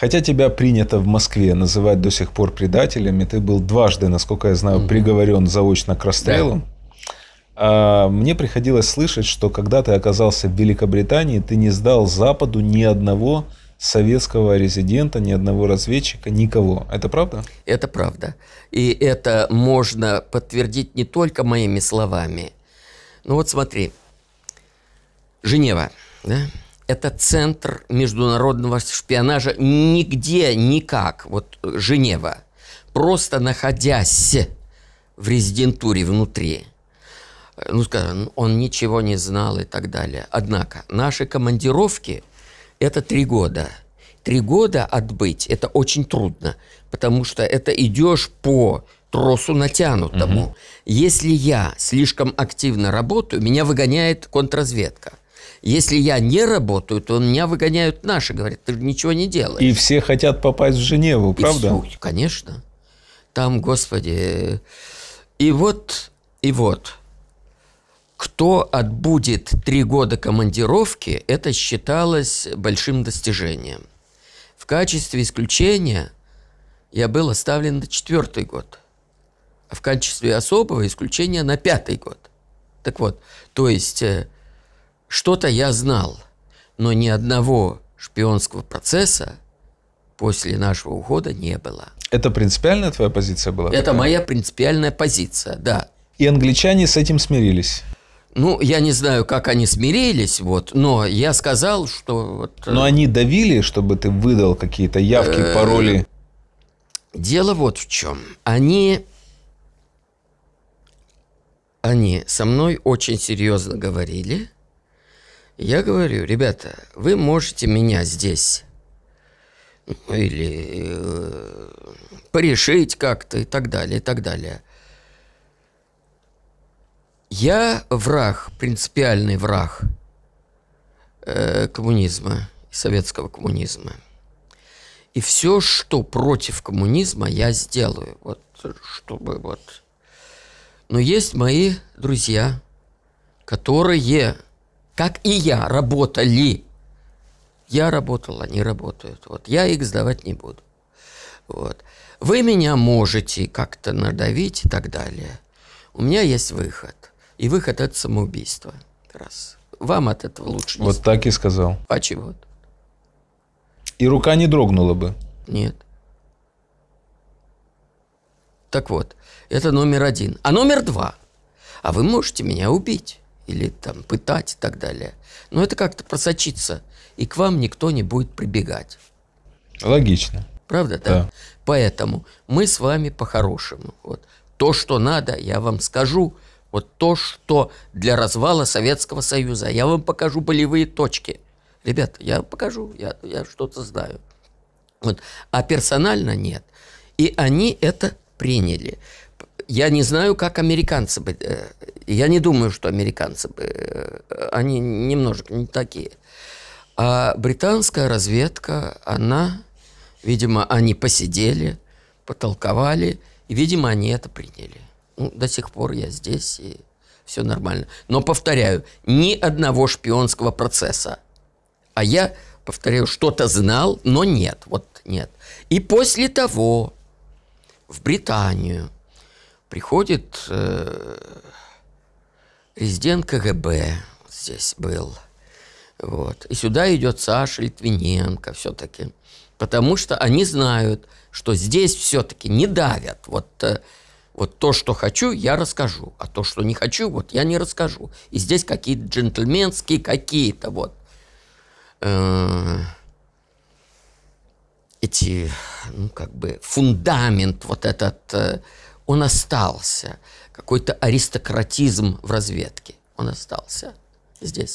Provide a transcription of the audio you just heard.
Хотя тебя принято в Москве называть до сих пор предателями, ты был дважды, насколько я знаю, приговорен заочно к расстрелу. Да. А, мне приходилось слышать, что когда ты оказался в Великобритании, ты не сдал Западу ни одного советского резидента, ни одного разведчика, никого. Это правда? Это правда. И это можно подтвердить не только моими словами. Ну вот смотри, Женева, да? это центр международного шпионажа нигде, никак, вот э, Женева, просто находясь в резидентуре внутри, э, ну, скажем, ну, он ничего не знал и так далее. Однако наши командировки – это три года. Три года отбыть – это очень трудно, потому что это идешь по тросу натянутому. Угу. Если я слишком активно работаю, меня выгоняет контрразведка. Если я не работаю, то меня выгоняют наши, говорят, ты ничего не делаешь. И все хотят попасть в Женеву, и правда? конечно. Там, господи. И вот, и вот. Кто отбудет три года командировки, это считалось большим достижением. В качестве исключения я был оставлен на четвертый год, а в качестве особого исключения на пятый год. Так вот, то есть э, что-то я знал, но ни одного шпионского процесса после нашего ухода не было. Это принципиальная твоя позиция была? Это такая? моя принципиальная позиция, да. И англичане с этим смирились? Ну, я не знаю, как они смирились, вот, но я сказал, что... Вот, э, но они давили, чтобы ты выдал какие-то явки, э, пароли? Дело вот в чем. Они... Они со мной очень серьезно говорили, я говорю, ребята, вы можете меня здесь ну, или э, порешить как-то и так далее, и так далее. Я враг, принципиальный враг э, коммунизма, советского коммунизма. И все, что против коммунизма, я сделаю. Вот, чтобы вот... Но есть мои друзья, которые как и я, работали. Я работал, они работают. Вот я их сдавать не буду. Вот. Вы меня можете как-то надавить и так далее. У меня есть выход. И выход – это самоубийство. Раз. Вам от этого лучше не Вот спать. так и сказал. А чего? И рука не дрогнула бы? Нет. Так вот, это номер один. А номер два. А вы можете меня убить или там пытать и так далее. Но это как-то просочится, и к вам никто не будет прибегать. Логично. Правда, да? да. Поэтому мы с вами по-хорошему. Вот. То, что надо, я вам скажу. Вот то, что для развала Советского Союза. Я вам покажу болевые точки. Ребята, я покажу, я, я что-то знаю. Вот. А персонально нет. И они это приняли. Я не знаю, как американцы бы э, я не думаю, что американцы бы... Э, они немножко не такие. А британская разведка, она, видимо, они посидели, потолковали, и, видимо, они это приняли. Ну, до сих пор я здесь, и все нормально. Но, повторяю, ни одного шпионского процесса. А я, повторяю, что-то знал, но нет, вот нет. И после того в Британию приходит э, Президент КГБ здесь был. Вот. И сюда идет Саша Литвиненко все-таки. Потому что они знают, что здесь все-таки не давят. Вот, э, вот то, что хочу, я расскажу. А то, что не хочу, вот я не расскажу. И здесь какие-то джентльменские какие-то вот э, эти, ну, как бы, фундамент вот этот э, он остался. Какой-то аристократизм в разведке. Он остался здесь.